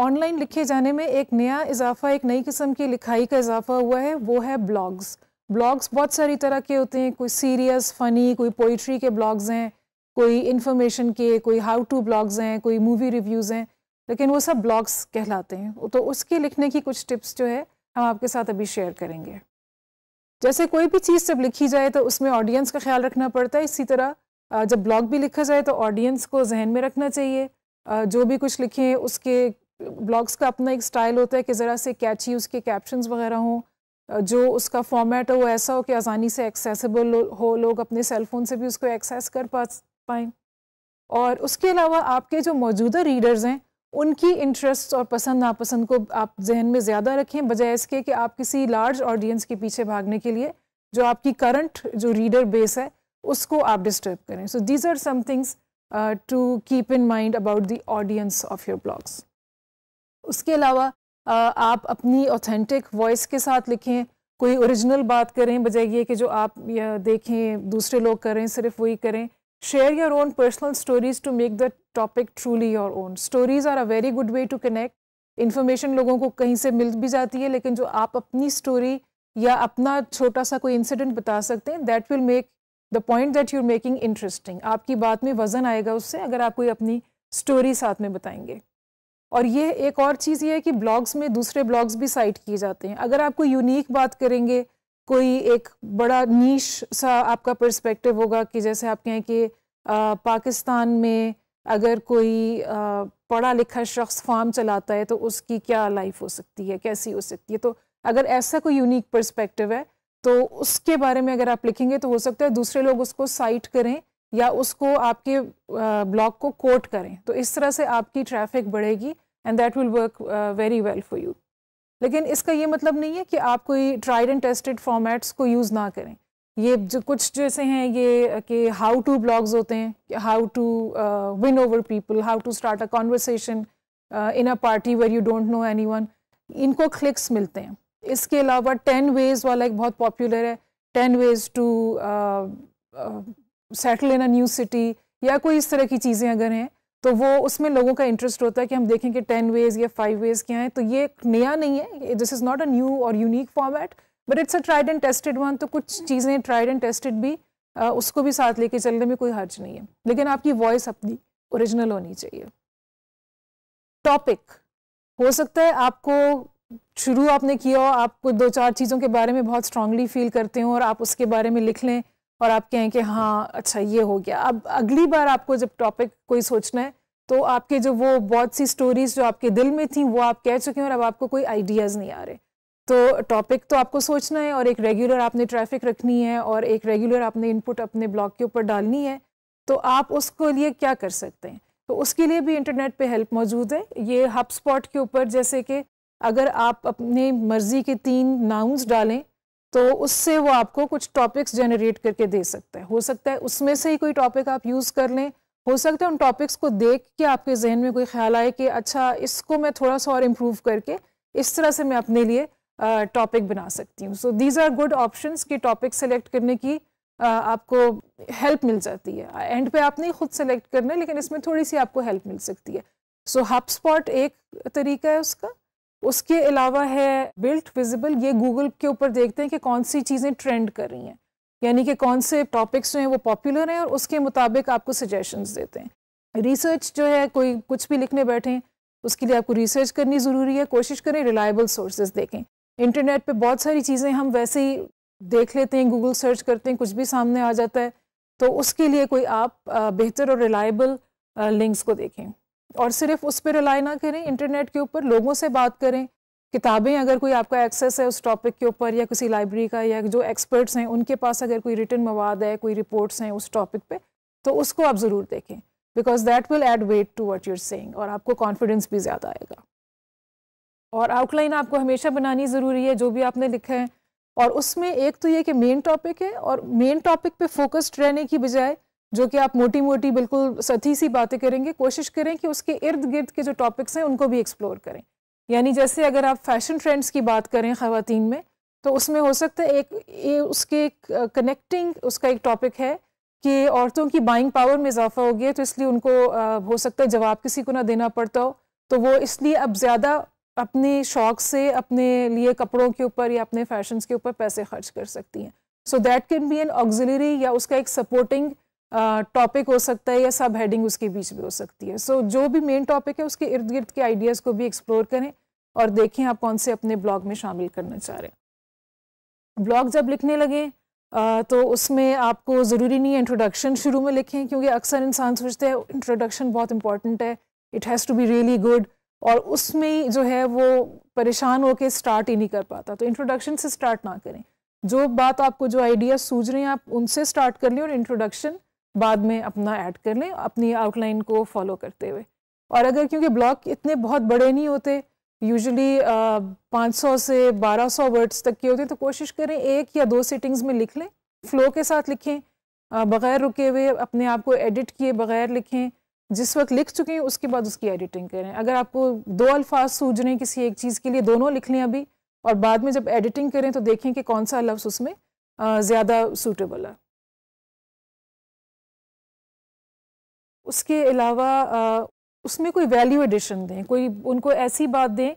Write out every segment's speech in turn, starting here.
online लिखे जाने में एक नया इजाफा एक नई किस्म की लिखाई का इजाफा हुआ है वो है ब्लॉग्स ब्लॉग्स बहुत सारी तरह के होते हैं कोई सीरियस फ़नी कोई पोइट्री के ब्लॉग्स हैं कोई इन्फॉर्मेशन के कोई हाउ टू ब्लॉग्स हैं कोई मूवी रिव्यूज़ हैं लेकिन वो सब ब्लॉग्स कहलाते हैं तो उसके लिखने की कुछ टिप्स जो है हम आपके साथ अभी शेयर करेंगे जैसे कोई भी चीज़ जब लिखी जाए तो उसमें ऑडियंस का ख्याल रखना पड़ता है इसी तरह जब ब्लॉग भी लिखा जाए तो ऑडियंस को जहन में रखना चाहिए जो भी कुछ लिखें उसके ब्लॉग्स का अपना एक स्टाइल होता है कि ज़रा से कैची उसके कैप्शंस वगैरह हों जो उसका फॉर्मेट है वो ऐसा हो कि आसानी से एक्सेसिबल हो लोग अपने सेलफोन से भी उसको एक्सेस कर पा पाएँ और उसके अलावा आपके जो मौजूदा रीडर्स हैं उनकी इंटरेस्ट और पसंद नापसंद को आप जहन में ज़्यादा रखें बजाय इसके कि आप किसी लार्ज ऑडियंस के पीछे भागने के लिए जो आपकी करंट जो रीडर बेस है उसको आप डिस्टर्ब करें so these are some things to keep in mind about the audience of your blogs उसके अलावा आप अपनी ऑथेंटिक वॉइस के साथ लिखें कोई ओरिजिनल बात करें बजाय ये कि जो आप देखें दूसरे लोग करें सिर्फ वही करें share your own personal stories to make the topic truly your own stories are a very good way to connect information लोगों को कहीं से मिल भी जाती है लेकिन जो आप अपनी स्टोरी या अपना छोटा सा कोई इंसिडेंट बता सकते हैं that will make the point that you are making interesting आपकी बात में वज़न आएगा उससे अगर आप कोई अपनी स्टोरी साथ में बताएंगे और ये एक और चीज़ ये है कि ब्लॉग्स में दूसरे ब्लॉग्स भी साइट किए जाते हैं अगर आप कोई यूनिक बात करेंगे कोई एक बड़ा नीश सा आपका पर्सपेक्टिव होगा कि जैसे आप कहें कि पाकिस्तान में अगर कोई पढ़ा लिखा शख्स फार्म चलाता है तो उसकी क्या लाइफ हो सकती है कैसी हो सकती है तो अगर ऐसा कोई यूनिक पर्सपेक्टिव है तो उसके बारे में अगर आप लिखेंगे तो हो सकता है दूसरे लोग उसको साइट करें या उसको आपके ब्लॉग को कोट करें तो इस तरह से आपकी ट्रैफिक बढ़ेगी and that will work very well for you लेकिन इसका ये मतलब नहीं है कि आप कोई ट्राइड एंड टेस्टेड फॉर्मेट्स को यूज़ ना करें ये जो कुछ जैसे हैं ये कि हाउ टू ब्लॉग्स होते हैं how to win over people how to start a conversation in a party where you don't know anyone इनको क्लिक्स मिलते हैं इसके अलावा टेन वेज़ वाला एक बहुत पॉपुलर है ten ways to settle in a new city या कोई इस तरह की चीज़ें अगर हैं तो वो उसमें लोगों का इंटरेस्ट होता है कि हम देखें कि टेन वेज़ या फाइव वेज़ क्या हैं तो ये नया नहीं है this is not a new और unique format but it's a tried and tested one तो कुछ चीज़ें ट्राइड एंड टेस्टेड भी आ, उसको भी साथ लेके चलने में कोई हर्ज नहीं है लेकिन आपकी वॉइस अपनी ओरिजिनल होनी चाहिए टॉपिक हो सकता है आपको शुरू आपने किया हो आपको दो चार चीज़ों के बारे में बहुत स्ट्रांगली फील करते हो और आप उसके बारे में लिख लें और आप कहें कि हाँ अच्छा ये हो गया अब अगली बार आपको जब टॉपिक कोई सोचना है तो आपके जो वो बहुत सी स्टोरीज जो आपके दिल में थी वो आप कह चुके हैं और अब आपको कोई आइडियाज़ नहीं आ रहे तो टॉपिक तो आपको सोचना है और एक रेगुलर आपने ट्रैफिक रखनी है और एक रेगुलर आपने इनपुट अपने ब्लॉग के ऊपर डालनी है तो आप उसको लिए क्या कर सकते हैं तो उसके लिए भी इंटरनेट पे हेल्प मौजूद है ये हब स्पॉट के ऊपर जैसे कि अगर आप अपने मर्ज़ी के तीन नाउंस डालें तो उससे वो आपको कुछ टॉपिक्स जनरेट करके दे सकता है हो सकता है उसमें से ही कोई टॉपिक आप यूज़ कर लें हो सकता है उन टॉपिक्स को देख के आपके जहन में कोई ख्याल आए कि अच्छा इसको मैं थोड़ा सा और इम्प्रूव करके इस तरह से मैं अपने लिए टॉपिक बना सकती हूँ so these are good option कि टॉपिक सेलेक्ट करने की आपको हेल्प मिल जाती है एंड पे आप नहीं खुद सेलेक्ट करना लेकिन इसमें थोड़ी सी आपको हेल्प मिल सकती है सो हब स्पॉट एक तरीका है उसका उसके अलावा है बिल्ट विजिबल ये गूगल के ऊपर देखते हैं कि कौन सी चीज़ें ट्रेंड कर रही हैं यानी कि कौन से टॉपिक्स जो हैं वो पॉपुलर हैं और उसके मुताबिक आपको सजेशंस देते हैं रिसर्च जो है कोई कुछ भी लिखने बैठें उसके लिए आपको रिसर्च करनी ज़रूरी है कोशिश करें रिलायबल सोर्सेज देखें इंटरनेट पे बहुत सारी चीज़ें हम वैसे ही देख लेते हैं गूगल सर्च करते हैं कुछ भी सामने आ जाता है तो उसके लिए कोई आप बेहतर और रिलायबल लिंक्स को देखें और सिर्फ उस पर रिलाई ना करें इंटरनेट के ऊपर लोगों से बात करें किताबें अगर कोई आपका एक्सेस है उस टॉपिक के ऊपर या किसी लाइब्रेरी का या जो एक्सपर्ट्स हैं उनके पास अगर कोई रिटर्न मवाद है कोई रिपोर्ट्स हैं उस टॉपिक पे तो उसको आप ज़रूर देखें because that will add weight to what you're saying और आपको कॉन्फिडेंस भी ज़्यादा आएगा और आउटलाइन आपको हमेशा बनानी ज़रूरी है जो भी आपने लिखा है और उसमें एक तो ये कि मेन टॉपिक है और मेन टॉपिक पे फोकस्ड रहने की बजाय जो कि आप मोटी मोटी बिल्कुल सती सी बातें करेंगे कोशिश करें कि उसके इर्द गिर्द के जो टॉपिक्स हैं उनको भी एक्सप्लोर करें यानी जैसे अगर आप फैशन ट्रेंड्स की बात करें ख़वातीन में तो उसमें हो सकता है एक ये उसके कनेक्टिंग उसका एक टॉपिक है कि औरतों की बाइंग पावर में इजाफा हो गया तो इसलिए उनको आ, हो सकता है जवाब किसी को ना देना पड़ता हो तो वो इसलिए अब ज़्यादा अपने शौक से अपने लिए कपड़ों के ऊपर या अपने फैशन के ऊपर पैसे खर्च कर सकती हैं so that can be an auxiliary या उसका एक सपोर्टिंग टॉपिक uh, हो सकता है या सब हेडिंग उसके बीच में हो सकती है सो so, जो भी मेन टॉपिक है उसके इर्द गिर्द के आइडियाज़ को भी एक्सप्लोर करें और देखें आप कौन से अपने ब्लॉग में शामिल करना चाह रहे हैं ब्लॉग जब लिखने लगें तो उसमें आपको ज़रूरी नहीं है इंट्रोडक्शन शुरू में लिखें क्योंकि अक्सर इंसान सोचते हैं इंट्रोडक्शन बहुत इंपॉर्टेंट है it has to be really good और उसमें जो है वो परेशान होकर स्टार्ट ही नहीं कर पाता तो इंट्रोडक्शन से स्टार्ट ना करें जो बात आपको जो आइडिया सूझ रहे हैं आप उनसे स्टार्ट कर लें और इंट्रोडक्शन बाद में अपना ऐड कर लें अपनी आउटलाइन को फॉलो करते हुए और अगर क्योंकि ब्लॉक इतने बहुत बड़े नहीं होते यूजुअली पाँच सौ से बारह सौ वर्ड्स तक के होते हैं तो कोशिश करें एक या दो सेटिंग्स में लिख लें फ्लो के साथ लिखें बगैर रुके हुए अपने आप को एडिट किए बगैर लिखें जिस वक्त लिख चुके हैं उसके बाद उसकी एडिटिंग करें अगर आपको दो अल्फाज सूझ रहे हैं किसी एक चीज़ के लिए दोनों लिख लें अभी और बाद में जब एडिटिंग करें तो देखें कि कौन सा लफ्ज़ उसमें ज़्यादा सूटेबल है उसके अलावा उसमें कोई वैल्यू एडिशन दें कोई उनको ऐसी बात दें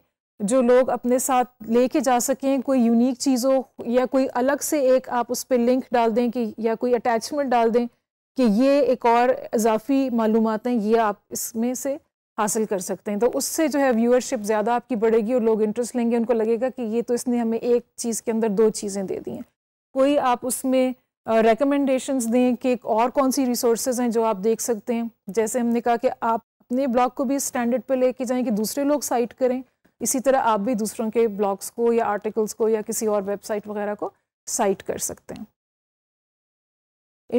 जो लोग अपने साथ लेके जा सकें कोई यूनिक चीज़ हो या कोई अलग से एक आप उस पर लिंक डाल दें कि या कोई अटैचमेंट डाल दें कि ये एक और इजाफी मालूम हैं ये आप इसमें से हासिल कर सकते हैं तो उससे जो है व्यूअरशिप ज़्यादा आपकी बढ़ेगी और लोग इंटरेस्ट लेंगे उनको लगेगा कि ये तो इसने हमें एक चीज़ के अंदर दो चीज़ें दे दी हैं कोई आप उसमें रिकमेंडेशंस दें कि और कौन सी रिसोर्सेज हैं जो आप देख सकते हैं जैसे हमने कहा कि आप अपने ब्लॉग को भी स्टैंडर्ड पे लेके जाएं कि दूसरे लोग साइट करें इसी तरह आप भी दूसरों के ब्लॉग्स को या आर्टिकल्स को या किसी और वेबसाइट वगैरह को साइट कर सकते हैं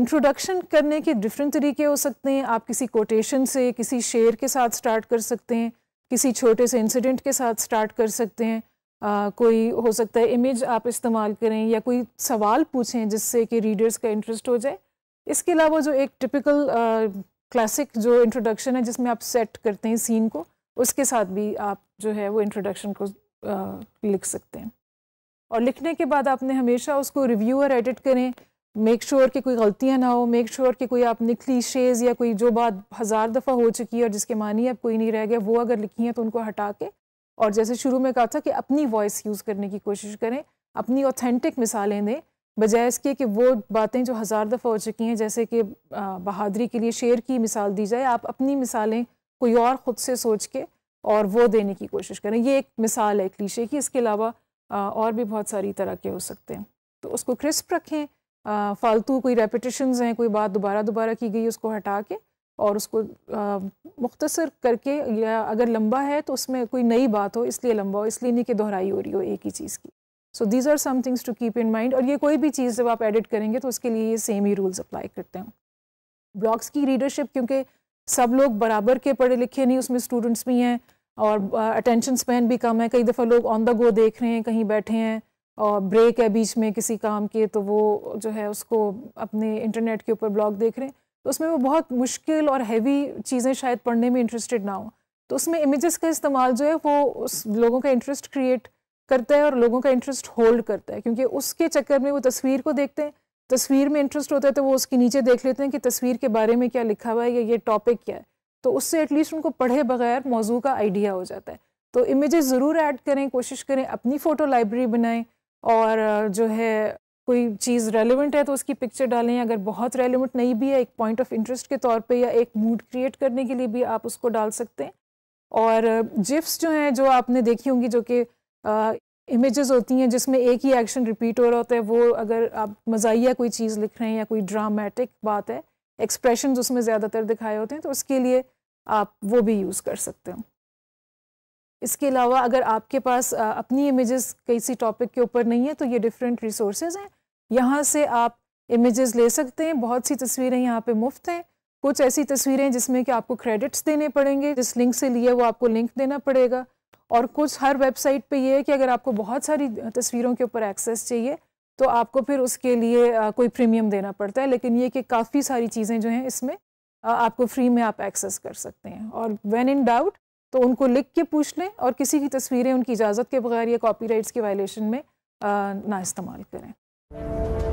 इंट्रोडक्शन करने के डिफरेंट तरीके हो सकते हैं आप किसी कोटेशन से किसी शेयर के साथ स्टार्ट कर सकते हैं किसी छोटे से इंसिडेंट के साथ स्टार्ट कर सकते हैं आ, कोई हो सकता है इमेज आप इस्तेमाल करें या कोई सवाल पूछें जिससे कि रीडर्स का इंटरेस्ट हो जाए इसके अलावा जो एक टिपिकल क्लासिक जो इंट्रोडक्शन है जिसमें आप सेट करते हैं सीन को उसके साथ भी आप जो है वो इंट्रोडक्शन को आ, लिख सकते हैं और लिखने के बाद आपने हमेशा उसको रिव्यू और एडिट करें मेक श्योर sure कि कोई गलतियां ना हो मेक श्योर sure कि कोई आपने क्लीशेज़ या कोई जो बात हज़ार दफ़ा हो चुकी है और जिसके मानी अब कोई नहीं रह गया वो अगर लिखी हैं तो उनको हटा के और जैसे शुरू में कहा था कि अपनी वॉइस यूज़ करने की कोशिश करें अपनी ऑथेंटिक मिसालें दें बजाय इसके कि वो बातें जो हज़ार दफ़ा हो चुकी हैं जैसे कि बहादरी के लिए शेर की मिसाल दी जाए आप अपनी मिसालें कोई और ख़ुद से सोच के और वो देने की कोशिश करें ये एक मिसाल है क्लीशे की इसके अलावा और भी बहुत सारी तरह के हो सकते हैं तो उसको क्रिस्प रखें फालतू कोई रेपिटेशन हैं कोई बात दोबारा दोबारा की गई उसको हटा के और उसको मुख्तसर करके या अगर लंबा है तो उसमें कोई नई बात हो इसलिए लंबा हो इसलिए नहीं कि दोहराई हो रही हो एक ही चीज़ की so these are some things to keep in mind और ये कोई भी चीज़ जब आप एडिट करेंगे तो उसके लिए ये सेम ही रूल्स अप्लाई करते हैं ब्लॉग्स की रीडरशिप क्योंकि सब लोग बराबर के पढ़े लिखे नहीं उसमें स्टूडेंट्स भी हैं और अटेंशन स्पेन भी कम है कई दफ़ा लोग ऑन द गो देख रहे हैं कहीं बैठे हैं और ब्रेक है बीच में किसी काम के तो वो जो है उसको अपने इंटरनेट के ऊपर ब्लॉग देख रहे हैं तो उसमें वो बहुत मुश्किल और हैवी चीज़ें शायद पढ़ने में इंटरेस्टेड ना हो तो उसमें इमेजेस का इस्तेमाल जो है वो उस लोगों का इंटरेस्ट क्रिएट करता है और लोगों का इंटरेस्ट होल्ड करता है क्योंकि उसके चक्कर में वो तस्वीर को देखते हैं तस्वीर में इंटरेस्ट होता है तो वो उसके नीचे देख लेते हैं कि तस्वीर के बारे में क्या लिखा हुआ है या ये टॉपिक क्या है तो उससे एटलीस्ट उनको पढ़े बगैर मौजू का आइडिया हो जाता है तो इमेजेस ज़रूर ऐड करें कोशिश करें अपनी फ़ोटो लाइब्रेरी बनाएं और जो है कोई चीज़ रेलिवेंट है तो उसकी पिक्चर डालें अगर बहुत रेलिवेंट नहीं भी है एक पॉइंट ऑफ इंटरेस्ट के तौर पे या एक मूड क्रिएट करने के लिए भी आप उसको डाल सकते हैं और जिप्स जो हैं जो आपने देखी होंगी जो कि इमेजेस होती हैं जिसमें एक ही एक्शन रिपीट हो रहा होता है वो अगर आप मजाया कोई चीज़ लिख रहे हैं या कोई ड्रामेटिक बात है एक्सप्रेशन उसमें ज़्यादातर दिखाए होते हैं तो उसके लिए आप वो भी यूज़ कर सकते हो इसके अलावा अगर आपके पास अपनी इमेजेस किसी टॉपिक के ऊपर नहीं है तो ये डिफरेंट रिसोर्सेज हैं यहाँ से आप इमेजेस ले सकते हैं बहुत सी तस्वीरें यहाँ पे मुफ्त हैं कुछ ऐसी तस्वीरें जिसमें कि आपको क्रेडिट्स देने पड़ेंगे जिस लिंक से लिए वो आपको लिंक देना पड़ेगा और कुछ हर वेबसाइट पर यह है कि अगर आपको बहुत सारी तस्वीरों के ऊपर एक्सेस चाहिए तो आपको फिर उसके लिए कोई प्रीमियम देना पड़ता है लेकिन ये कि काफ़ी सारी चीज़ें जो हैं इसमें आपको फ्री में आप एक्सेस कर सकते हैं और वेन इन डाउट तो उनको लिख के पूछ लें और किसी की तस्वीरें उनकी इजाज़त के बगैर या कॉपी के वायलेशन में आ, ना इस्तेमाल करें